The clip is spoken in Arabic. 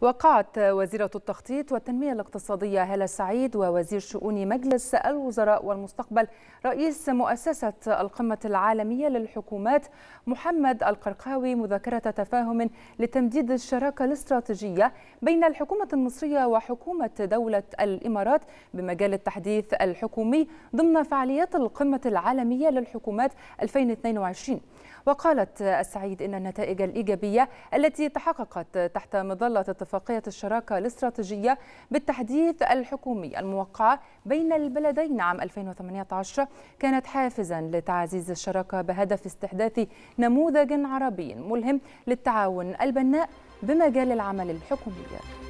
وقعت وزيرة التخطيط والتنمية الاقتصادية هالة سعيد ووزير شؤون مجلس الوزراء والمستقبل رئيس مؤسسة القمة العالمية للحكومات محمد القرقاوي مذاكرة تفاهم لتمديد الشراكة الاستراتيجية بين الحكومة المصرية وحكومة دولة الإمارات بمجال التحديث الحكومي ضمن فعاليات القمة العالمية للحكومات 2022 وقالت السعيد إن النتائج الإيجابية التي تحققت تحت مظلة التفاهم اتفاقية الشراكة الاستراتيجية بالتحديث الحكومي الموقعة بين البلدين عام 2018 كانت حافزا لتعزيز الشراكة بهدف استحداث نموذج عربي ملهم للتعاون البناء بمجال العمل الحكومي